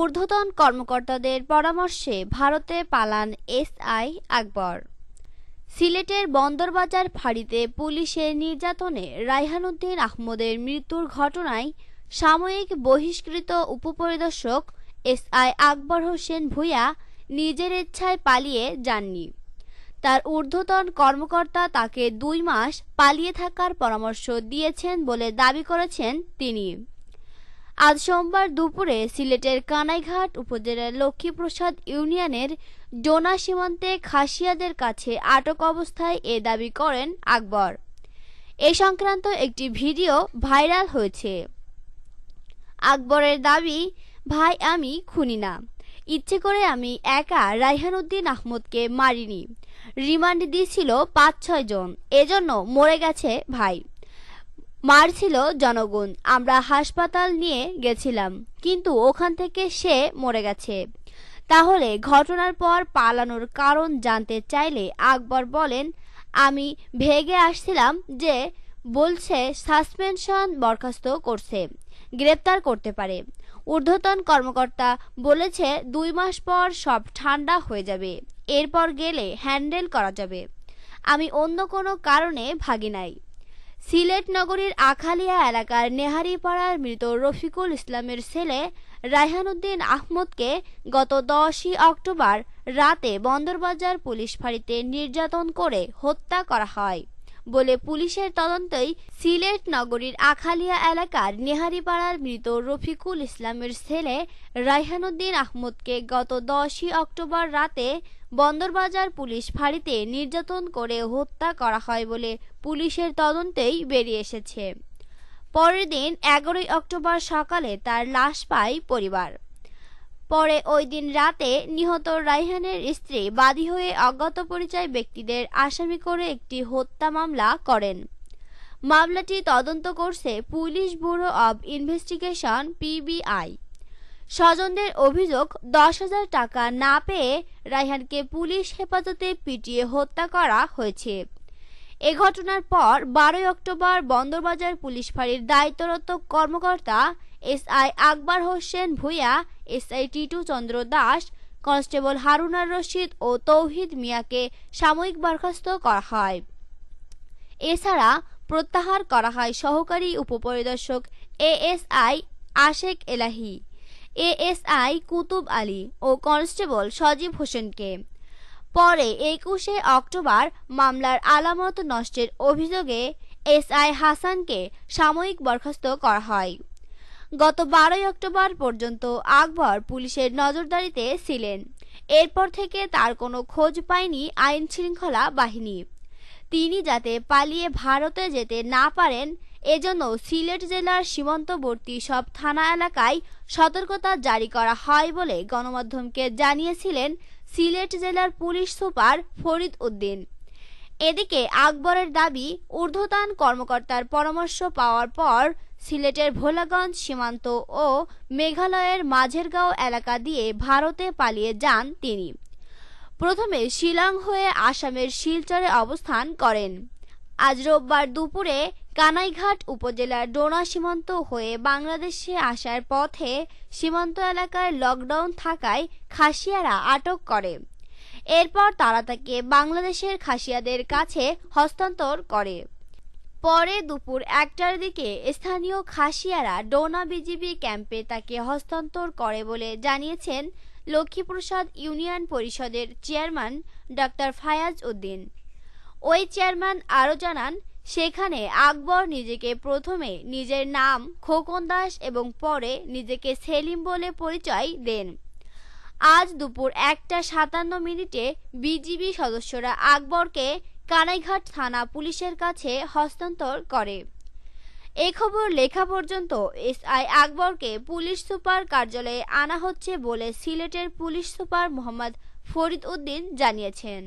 ঊর্ধ্বতন কর্মকর্তাদের পরামর্শে ভারতে পালান এস আই আকবর সিলেটের বন্দরবাজার ফাঁড়িতে পুলিশের নির্যাতনে রায়হানুদ্দিন আহমদের মৃত্যুর ঘটনায় সাময়িক বহিষ্কৃত উপপরিদর্শক এস আই আকবর হোসেন ভূঁয়া নিজের ইচ্ছায় পালিয়ে যাননি তার ঊর্ধ্বতন কর্মকর্তা তাকে দুই মাস পালিয়ে থাকার পরামর্শ দিয়েছেন বলে দাবি করেছেন তিনি আজ সোমবার দুপুরে সিলেটের কানাইঘাট উপজেলার লক্ষ্মীপ্রসাদ ইউনিয়নের ডোনা সীমান্তে খাসিয়াদের কাছে আটক অবস্থায় এ দাবি করেন আকবর এ সংক্রান্ত একটি ভিডিও ভাইরাল হয়েছে আকবরের দাবি ভাই আমি খুনি না ইচ্ছে করে আমি একা রাইহান উদ্দিন আহমদকে মারিনি রিমান্ড দিয়েছিল পাঁচ ছয় জন এজন্য মরে গেছে ভাই মারছিল জনগণ আমরা হাসপাতাল নিয়ে গেছিলাম কিন্তু ওখান থেকে সে মরে গেছে তাহলে ঘটনার পর পালানোর কারণ জানতে চাইলে আকবর বলেন আমি ভেগে আসছিলাম যে বলছে সাসপেনশন বরখাস্ত করছে গ্রেপ্তার করতে পারে ঊর্ধ্বতন কর্মকর্তা বলেছে দুই মাস পর সব ঠান্ডা হয়ে যাবে এরপর গেলে হ্যান্ডেল করা যাবে আমি অন্য কোনো কারণে ভাগি নাই সিলেট নগরীর আখালিয়া এলাকার নেহারিপাড়ার মৃত রফিকুল ইসলামের ছেলে রায়হানুদ্দিন আহমদকে গত দশই অক্টোবর রাতে বন্দরবাজার পুলিশ ফাঁড়িতে নির্যাতন করে হত্যা করা হয় বলে পুলিশের তদন্তই সিলেট নগরীর আখালিয়া এলাকার নেহারিপাড়ার মৃত রফিকুল ইসলামের ছেলে রায়হানুদ্দিন আহমদকে গত দশই অক্টোবর রাতে বন্দরবাজার পুলিশ ফাঁড়িতে নির্যাতন করে হত্যা করা হয় বলে পুলিশের তদন্তেই বেরিয়ে এসেছে পরের দিন এগারোই অক্টোবর সকালে তার লাশ পায় পরিবার পরে ওই দিন রাতে নিহত রাইহানের স্ত্রী বাদী হয়ে অজ্ঞাত পরিচয় ব্যক্তিদের আসামি করে একটি হত্যা মামলা করেন মামলাটি তদন্ত করছে police bureau of investigation PBI স্বজনদের অভিযোগ দশ হাজার টাকা না পেয়ে রাইহানকে পুলিশ হেফাজতে পিটিয়ে হত্যা করা হয়েছে এ ঘটনার পর বারোই অক্টোবর বন্দরবাজার পুলিশ ফাঁড়ির দায়িত্বরত কর্মকর্তা S I Akbar Hossain Bhuiyan S I Titu Chandra Das constable Harunar Rashid ও তৌহিদ মিয়াকে সাময়িক বরখাস্ত করা হয় এছাড়া প্রত্যাহার করা হয় সহকারী উপপরিদর্শক এ S I Ashek Elahi ASI Kutub Ali ও কনস্টেবল সজীব হোসেনকে পরে একুশে অক্টোবর মামলার আলামত নষ্টের অভিযোগে এস আই হাসানকে সাময়িক বরখাস্ত করা হয় গত বারোই অক্টোবর পর্যন্ত আকবর পুলিশের নজরদারিতে ছিলেন এরপর থেকে তার কোনো খোঁজ পায়নি আইন শৃঙ্খলা বাহিনী তিনি যাতে পালিয়ে ভারতে যেতে না পারেন এজন্য সিলেট জেলার সীমান্তবর্তী সব থানা এলাকায় সতর্কতা জারি করা হয় বলে গণমাধ্যমকে জানিয়েছিলেন সিলেট জেলার পুলিশ সুপার ফরিদ উদ্দিন এদিকে আকবরের দাবি ঊর্ধ্বতন কর্মকর্তার পরামর্শ পাওয়ার পর সিলেটের ভোলাগঞ্জ সীমান্ত ও মেঘালয়ের মাঝেরগাঁও এলাকা দিয়ে ভারতে পালিয়ে যান তিনি প্রথমে শিলং হয়ে আসামের শিলচরে অবস্থান করেন আজ রোববার দুপুরে কানাইঘাট উপজেলার ডোনা সীমান্ত হয়ে বাংলাদেশে আসার পথে সীমান্ত এলাকায় লকডাউন থাকায় খাসিয়ারা আটক করে এরপর তারা তাকে বাংলাদেশের খাসিয়াদের কাছে হস্তান্তর করে পরে দুপুর একটার দিকে স্থানীয় খাসিয়ারা ডোনা বিজিবি ক্যাম্পে তাকে হস্তান্তর করে বলে জানিয়েছেন লক্ষ্মীপ্রসাদ ইউনিয়ন পরিষদের চেয়ারম্যান ডক্টর ফায়াজ উদ্দিন ওই চেয়ারম্যান আরও জানান সেখানে আকবর নিজেকে প্রথমে নিজের নাম খোকন দাস এবং পরে নিজেকে সেলিম বলে পরিচয় দেন আজ দুপুর একটা সাতান্ন মিনিটে বিজিবি সদস্যরা আকবরকে কানাইঘাট থানা পুলিশের কাছে হস্তান্তর করে এ খবর লেখা পর্যন্ত এসআই আকবরকে পুলিশ সুপার কার্যালয়ে আনা হচ্ছে বলে সিলেটের পুলিশ সুপার মোহাম্মদ ফরিদ উদ্দিন জানিয়েছেন